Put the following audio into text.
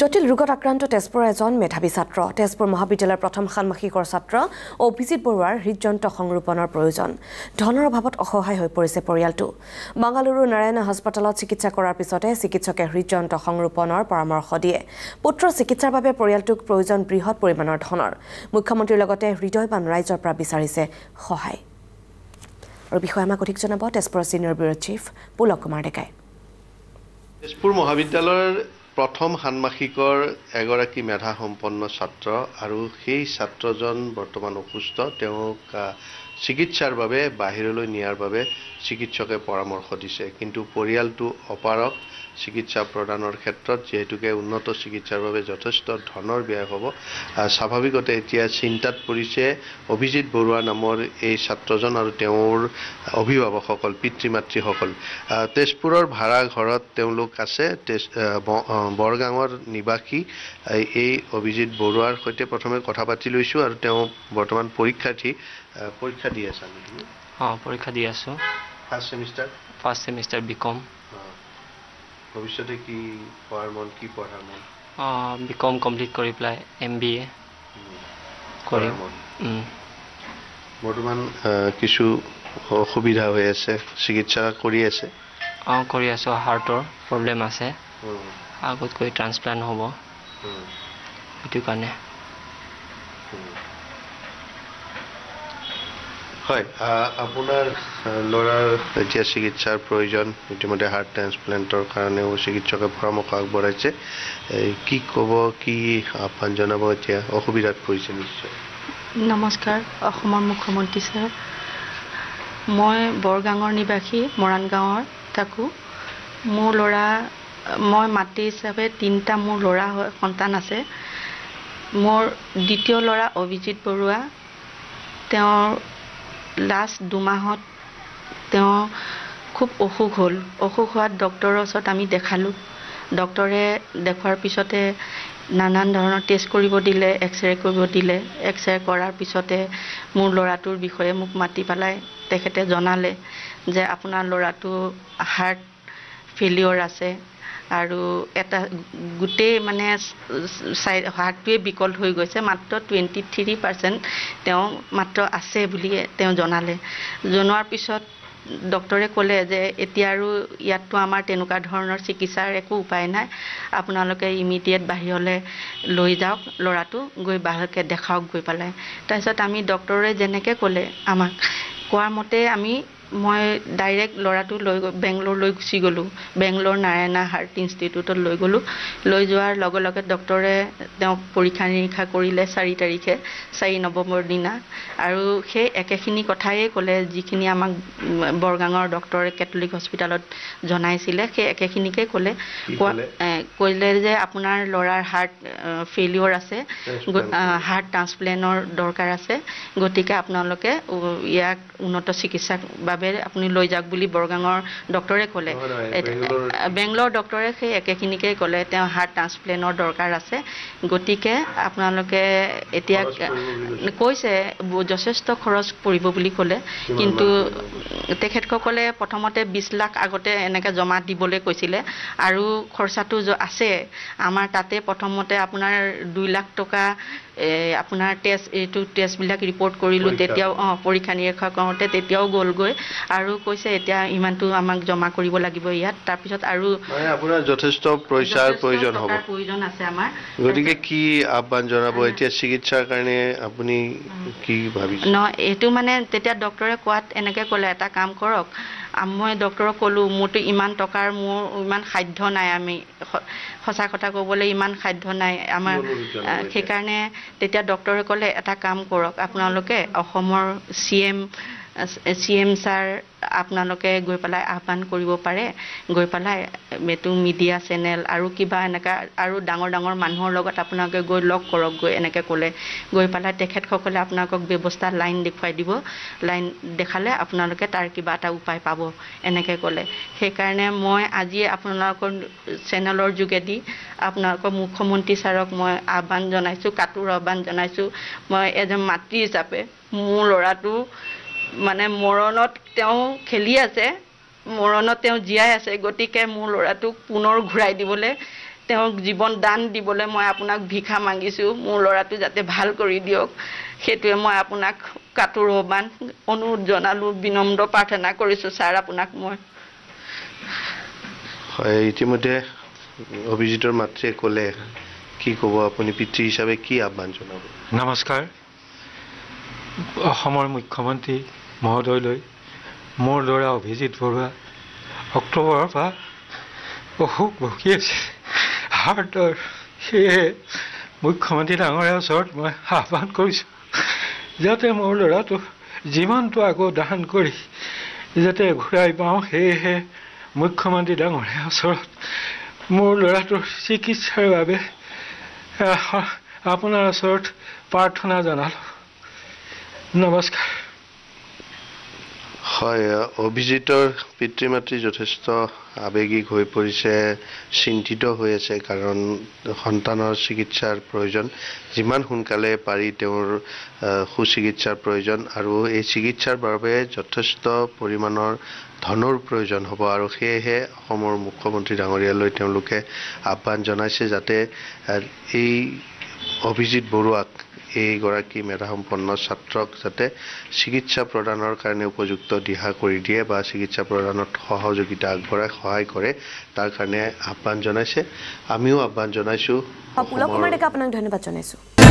জটিল ৰোগত আক্ৰান্ত তেজপুৰৰ এজন মেধাৱী ছাত্ৰ তেজপুৰ মহাবিদ্যালয়ৰ প্ৰথম ষাণমাসিকৰ ছাত্ৰ অভিজিত বৰুৱাৰ হৃদযন্ত্ৰ সংৰোপণৰ প্ৰয়োজন ধনৰ অভাৱত অসহায় হৈ পৰিছে পৰিয়ালটো বাংগালুৰু নাৰায়ণ হাস্পতালত চিকিৎসা কৰাৰ পিছতে চিকিৎসকে হৃদযন্ত্ৰ সংৰোপণৰ পৰামৰ্শ দিয়ে পুত্ৰ চিকিৎসাৰ বাবে পৰিয়ালটোক প্ৰয়োজন বৃহৎ পৰিমাণৰ ধনৰ মুখ্যমন্ত্ৰীৰ লগতে হৃদয়বান ৰাইজৰ পৰা বিচাৰিছে সহায় আৰু বিষয়ে আমাক অধিক জনাব তেজপুৰৰ senior bureau' chief Pulak Kumar ডেকাই তেজপুৰ মহাবিদ্যালয়ৰ প্ৰথম ষাণ্মাসিকৰ এগৰাকী মেধাসম্পন্ন ছাত্ৰ আৰু সেই ছাত্ৰজন বৰ্তমান অসুস্থ তেওঁক চিকিৎসাৰ বাবে বাহিৰলৈ নিয়াৰ বাবে চিকিৎসকে পৰামৰ্শ দিছে কিন্তু পৰিয়ালটো অপাৰক চিকিৎসা প্ৰদানৰ ক্ষেত্ৰত যিহেতুকে উন্নত চিকিৎসাৰ বাবে যথেষ্ট ধনৰ ব্যয় হ'ব স্বাভাৱিকতে এতিয়া চিন্তাত পৰিছে অভিজিৎ বৰুৱা নামৰ এই ছাত্ৰজন আৰু তেওঁৰ অভিভাৱকসকল পিতৃ মাতৃসকল তেজপুৰৰ ভাড়া ঘৰত তেওঁলোক আছে তেজ বৰগাঁৱৰ নিবাসী এই অভিজিৎ বৰুৱাৰ সৈতে প্ৰথমে কথা পাতি লৈছোঁ আৰু তেওঁ বৰ্তমান পৰীক্ষাৰ্থী পৰীক্ষা দি আছা নেকি অঁ পৰীক্ষা দি আছোঁ ফাৰ্ষ্ট ছেমিষ্টাৰ ফাৰ্ষ্ট ছেমিষ্টাৰ বি ভৱিষ্যতে কি পঢ়াৰ মন কি পঢ়াৰ মন অঁ কমপ্লিট কৰি পেলাই এম বি এ বৰ্তমান কিছু অসুবিধা হৈ আছে চিকিৎসা কৰি আছে অঁ কৰি আছো হাৰ্টৰ প্ৰব্লেম আছে আগতকৈ ট্ৰান্সপ্লেণ্ট হ'ব সেইটো কাৰণে হয় আপোনাৰ ল'ৰাৰ এতিয়া চিকিৎসাৰ প্ৰয়োজন ইতিমধ্যে হাৰ্ট ট্ৰেঞ্চপ্লেণ্টৰ কাৰণেও চিকিৎসকে পৰামৰ্শ আগবঢ়াইছে কি ক'ব কি আহ্বান জনাব এতিয়া অসুবিধাত পৰিছে নিশ্চয় নমস্কাৰ অসমৰ মুখ্যমন্ত্ৰী ছাৰ মই বৰগাঙৰ নিবাসী মৰাণ গাঁৱৰ থাকোঁ মোৰ ল'ৰা মই মাতৃ হিচাপে তিনিটা মোৰ ল'ৰা হয় সন্তান আছে মোৰ দ্বিতীয় ল'ৰা অভিজিত বৰুৱা তেওঁৰ লাষ্ট দুমাহত তেওঁ খুব অসুখ হ'ল অসুখ হোৱাত ডক্তৰৰ ওচৰত আমি দেখালোঁ ডক্টৰে দেখুৱাৰ পিছতে নানান ধৰণৰ টেষ্ট কৰিব দিলে এক্স ৰে কৰিব দিলে এক্স ৰে কৰাৰ পিছতে মোৰ ল'ৰাটোৰ বিষয়ে মোক মাতি পেলাই তেখেতে জনালে যে আপোনাৰ ল'ৰাটো হাৰ্ট ফেলিয়ৰ আছে আৰু এটা গোটেই মানে চাই হাৰ্টটোৱে বিকল হৈ গৈছে মাত্ৰ টুৱেণ্টি থ্ৰী পাৰ্চেণ্ট তেওঁ মাত্ৰ আছে বুলি তেওঁ জনালে জনোৱাৰ পিছত ডক্টৰে ক'লে যে এতিয়া আৰু ইয়াততো আমাৰ তেনেকুৱা ধৰণৰ চিকিৎসাৰ একো উপায় নাই আপোনালোকে ইমিডিয়েট বাহিৰলৈ লৈ যাওক ল'ৰাটো গৈ ভালকৈ দেখাওক গৈ পেলাই তাৰপিছত আমি ডক্টৰে যেনেকৈ ক'লে আমাক কোৱা মতে আমি মই ডাইৰেক্ট ল'ৰাটো লৈ গৈ বেংগলোৰলৈ গুচি গ'লোঁ বেংগলোৰ নাৰায়ণা হাৰ্ট ইনষ্টিটিউটত লৈ গ'লোঁ লৈ যোৱাৰ লগে লগে ডক্টৰে তেওঁক পৰীক্ষা নিৰীক্ষা কৰিলে চাৰি তাৰিখে চাৰি নৱেম্বৰ দিনা আৰু সেই একেখিনি কথাই ক'লে যিখিনি আমাক বৰগাঙৰ ডক্টৰে কেথলিক হস্পিটেলত জনাইছিলে সেই একেখিনিকে ক'লে ক'লে যে আপোনাৰ ল'ৰাৰ হাৰ্ট ফেইলিয়ৰ আছে হাৰ্ট ট্ৰান্সপ্লেনৰ দৰকাৰ আছে গতিকে আপোনালোকে ইয়াক উন্নত চিকিৎসাৰ বাবে বাবে আপুনি লৈ যাওক বুলি বৰগাঙৰ ডক্টৰে ক'লে বেংগলৰ ডক্টৰে সেই একেখিনিকে ক'লে তেওঁ হাৰ্ট ট্ৰান্সপ্লেণ্টৰ দৰকাৰ আছে গতিকে আপোনালোকে এতিয়া কৈছে যথেষ্ট খৰচ পৰিব বুলি ক'লে কিন্তু তেখেতসকলে প্ৰথমতে বিছ লাখ আগতে এনেকৈ জমা দিবলৈ কৈছিলে আৰু খৰচাটো আছে আমাৰ তাতে প্ৰথমতে আপোনাৰ দুই লাখ টকা আপোনাৰ টেষ্ট এইটো টেষ্টবিলাক ৰিপৰ্ট কৰিলোঁ তেতিয়াও অঁ পৰীক্ষা নিৰীক্ষা কৰোঁতে তেতিয়াও গ'লগৈ আৰু কৈছে এতিয়া ইমানটো আমাক জমা কৰিব লাগিব ইয়াত তাৰপিছত আৰু আপোনাৰ যথেষ্ট পইচাৰ প্ৰয়োজন হ'ব প্ৰয়োজন আছে আমাৰ গতিকে কি আহ্বান জনাব এতিয়া চিকিৎসাৰ কাৰণে আপুনি কি ভাবিছে ন এইটো মানে তেতিয়া ডক্টৰে কোৱাত এনেকে ক'লে এটা কাম কৰক মই ডক্টৰক কলো মোৰতো ইমান টকাৰ মোৰ ইমান সাধ্য নাই আমি সঁচা কথা ক'বলৈ ইমান সাধ্য নাই আমাৰ সেইকাৰণে তেতিয়া ডক্টৰে ক'লে এটা কাম কৰক আপোনালোকে অসমৰ C M C M sir আপোনালোকে গৈ পেলাই আহ্বান কৰিব পাৰে গৈ পেলাই এইটো মিডিয়া চেনেল আৰু কিবা এনেকুৱা আৰু ডাঙৰ ডাঙৰ মানুহৰ লগত আপোনালোকে গৈ লগ কৰক গৈ এনেকৈ ক'লে গৈ পেলাই তেখেতসকলে আপোনালোকক ব্যৱস্থা লাইন দেখুৱাই দিব লাইন দেখালে আপোনালোকে তাৰ কিবা এটা উপায় পাব এনেকৈ ক'লে সেইকাৰণে মই আজি আপোনালোকৰ চেনেলৰ যোগেদি আপোনালোকৰ মুখ্যমন্ত্ৰী ছাৰক মই আহ্বান জনাইছোঁ কাতোৰ আহ্বান জনাইছোঁ মই এজন মাতৃ হিচাপে মোৰ ল'ৰাটো মানে মৰণত তেওঁ খেলি আছে মৰণত তেওঁ জীয়াই আছে গতিকে মোৰ ল'ৰাটোক পুনৰ ঘূৰাই দিবলৈ তেওঁক জীৱন দান দিবলৈ মই আপোনাক ভিক্ষা মাগিছোঁ মোৰ ল'ৰাটো যাতে ভাল কৰি দিয়ক সেইটোৱে মই আপোনাক কাতোৰ ভৱান অনুৰোধ জনালোঁ বিনম্ৰ প্ৰাৰ্থনা কৰিছোঁ ছাৰ আপোনাক মই হয় ইতিমধ্যে অভিজিতৰ মাতৃয়ে ক'লে কি ক'ব আপুনি পিতৃ হিচাপে কি আহ্বান জনাব নমস্কাৰ অসমৰ মুখ্যমন্ত্ৰী মহোদয়লৈ মোৰ ল'ৰা অভিজিত বৰুৱা অক্টোবৰৰ পৰা অসুখ ভুগি আছে হাৰ্টৰ সেয়েহে মুখ্যমন্ত্ৰী ডাঙৰে ওচৰত মই আহ্বান কৰিছোঁ যাতে মোৰ ল'ৰাটো যিমানটো আকৌ দান কৰি যাতে ঘূৰাই পাওঁ সেয়েহে মুখ্যমন্ত্ৰী ডাঙৰে ওচৰত মোৰ ল'ৰাটোৰ চিকিৎসাৰ বাবে আপোনাৰ ওচৰত প্ৰাৰ্থনা জনালোঁ নমস্কাৰ হয় অভিজিতৰ পিতৃ মাতৃ যথেষ্ট আৱেগিক হৈ পৰিছে চিন্তিত হৈ আছে কাৰণ সন্তানৰ চিকিৎসাৰ প্ৰয়োজন যিমান সোনকালে পাৰি তেওঁৰ সুচিকিৎসাৰ প্ৰয়োজন আৰু এই চিকিৎসাৰ বাবে যথেষ্ট পৰিমাণৰ ধনৰ প্ৰয়োজন হ'ব আৰু সেয়েহে অসমৰ মুখ্যমন্ত্ৰী ডাঙৰীয়ালৈ তেওঁলোকে আহ্বান জনাইছে যাতে এই অভিজিত বৰুৱাক এইগৰাকী মেধাসম্পন্ন ছাত্ৰক যাতে চিকিৎসা প্ৰদানৰ কাৰণে উপযুক্ত দিহা কৰি দিয়ে বা চিকিৎসা প্ৰদানত সহযোগিতা আগবঢ়াই সহায় কৰে তাৰ কাৰণে আহ্বান জনাইছে আমিও আহ্বান জনাইছোঁ আপোনাক ধন্যবাদ জনাইছোঁ